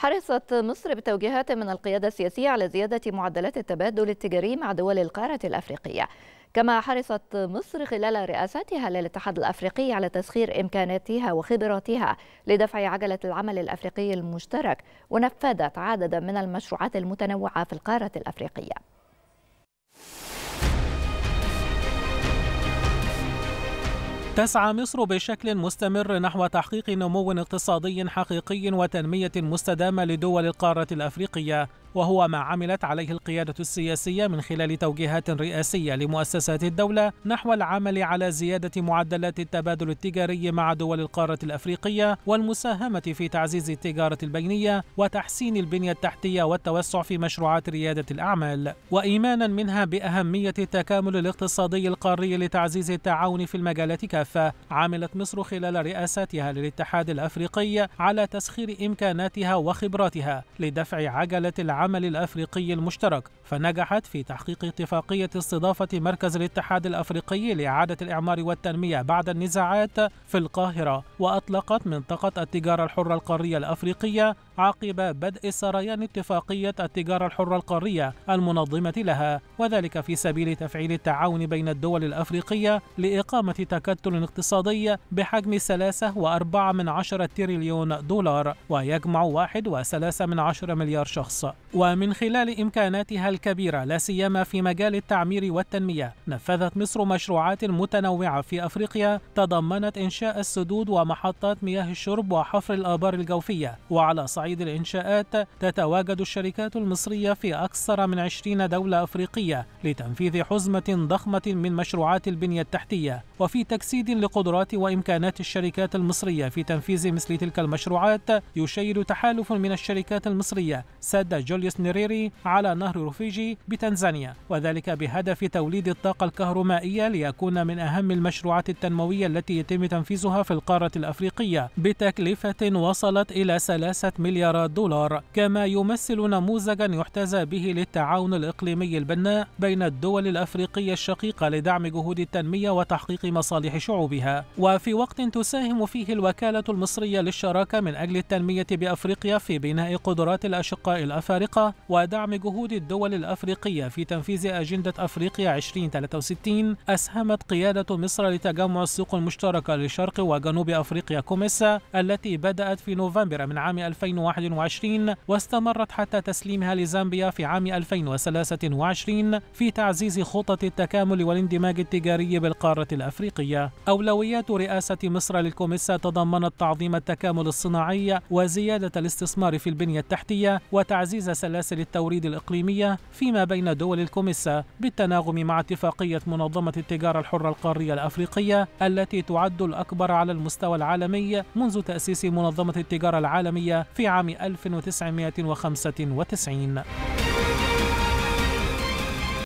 حرصت مصر بتوجيهات من القيادة السياسية على زيادة معدلات التبادل التجاري مع دول القارة الأفريقية كما حرصت مصر خلال رئاستها للاتحاد الأفريقي على تسخير إمكاناتها وخبراتها لدفع عجلة العمل الأفريقي المشترك ونفذت عددا من المشروعات المتنوعة في القارة الأفريقية تسعى مصر بشكل مستمر نحو تحقيق نمو اقتصادي حقيقي وتنمية مستدامة لدول القارة الأفريقية وهو ما عملت عليه القيادة السياسية من خلال توجيهات رئاسية لمؤسسات الدولة نحو العمل على زيادة معدلات التبادل التجاري مع دول القارة الأفريقية والمساهمة في تعزيز التجارة البينية وتحسين البنية التحتية والتوسع في مشروعات ريادة الأعمال وإيمانا منها بأهمية التكامل الاقتصادي القاري لتعزيز التعاون في المجالات كافة الكافة عملت مصر خلال رئاستها للاتحاد الأفريقي على تسخير إمكاناتها وخبراتها لدفع عجلة العمل الأفريقي المشترك فنجحت في تحقيق اتفاقية استضافة مركز الاتحاد الأفريقي لإعادة الإعمار والتنمية بعد النزاعات في القاهرة وأطلقت منطقة التجارة الحرة القارية الأفريقية عقب بدء سريان اتفاقية التجارة الحرة القارية المنظمة لها وذلك في سبيل تفعيل التعاون بين الدول الأفريقية لإقامة تكتل اقتصادي بحجم 3.4 من عشرة تريليون دولار ويجمع 1.3 من عشرة مليار شخص ومن خلال إمكاناتها الكبيرة لا سيما في مجال التعمير والتنمية نفذت مصر مشروعات متنوعة في أفريقيا تضمنت إنشاء السدود ومحطات مياه الشرب وحفر الآبار الجوفية وعلى صعيد الإنشاءات تتواجد الشركات المصرية في أكثر من 20 دولة أفريقية لتنفيذ حزمة ضخمة من مشروعات البنية التحتية وفي تكسير تجسيد لقدرات وإمكانات الشركات المصرية في تنفيذ مثل تلك المشروعات يشيد تحالف من الشركات المصرية سد جوليوس نيريري على نهر رفيجي بتنزانيا وذلك بهدف توليد الطاقة الكهرومائية ليكون من أهم المشروعات التنموية التي يتم تنفيذها في القارة الأفريقية بتكلفة وصلت إلى ثلاثه مليارات دولار كما يمثل نموذجا يحتذى به للتعاون الإقليمي البناء بين الدول الأفريقية الشقيقة لدعم جهود التنمية وتحقيق مصالح شعوبها وفي وقت تساهم فيه الوكالة المصرية للشراكة من أجل التنمية بأفريقيا في بناء قدرات الأشقاء الأفارقة ودعم جهود الدول الأفريقية في تنفيذ أجندة أفريقيا 2063 أسهمت قيادة مصر لتجمع السوق المشتركة لشرق وجنوب أفريقيا كوميسا التي بدأت في نوفمبر من عام 2021 واستمرت حتى تسليمها لزامبيا في عام 2023 في تعزيز خطط التكامل والاندماج التجاري بالقارة الأفريقية أولويات رئاسة مصر للكوميسا تضمنت تعظيم التكامل الصناعي وزيادة الاستثمار في البنية التحتية وتعزيز سلاسل التوريد الإقليمية فيما بين دول الكوميسا بالتناغم مع اتفاقية منظمة التجارة الحرة القارية الأفريقية التي تعد الأكبر على المستوى العالمي منذ تأسيس منظمة التجارة العالمية في عام 1995